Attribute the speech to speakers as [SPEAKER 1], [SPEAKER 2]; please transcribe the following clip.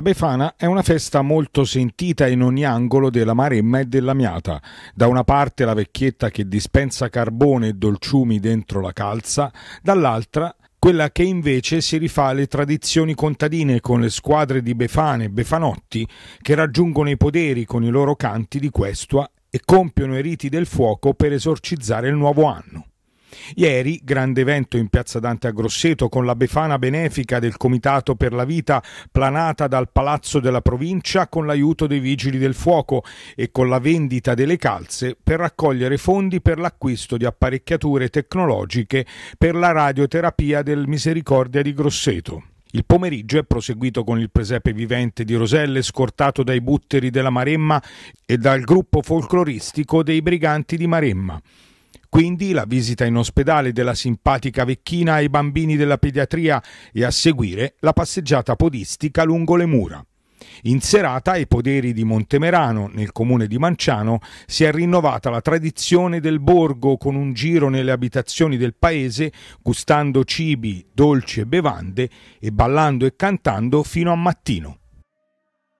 [SPEAKER 1] La Befana è una festa molto sentita in ogni angolo della Maremma e della Miata. Da una parte la vecchietta che dispensa carbone e dolciumi dentro la calza, dall'altra quella che invece si rifà alle tradizioni contadine con le squadre di Befane e Befanotti che raggiungono i poderi con i loro canti di questua e compiono i riti del fuoco per esorcizzare il nuovo anno. Ieri, grande evento in piazza Dante a Grosseto con la befana benefica del Comitato per la Vita planata dal Palazzo della Provincia con l'aiuto dei Vigili del Fuoco e con la vendita delle calze per raccogliere fondi per l'acquisto di apparecchiature tecnologiche per la radioterapia del Misericordia di Grosseto. Il pomeriggio è proseguito con il presepe vivente di Roselle, scortato dai butteri della Maremma e dal gruppo folcloristico dei Briganti di Maremma. Quindi la visita in ospedale della simpatica vecchina ai bambini della pediatria e a seguire la passeggiata podistica lungo le mura. In serata ai poderi di Montemerano, nel comune di Manciano, si è rinnovata la tradizione del borgo con un giro nelle abitazioni del paese, gustando cibi, dolci e bevande e ballando e cantando fino a mattino.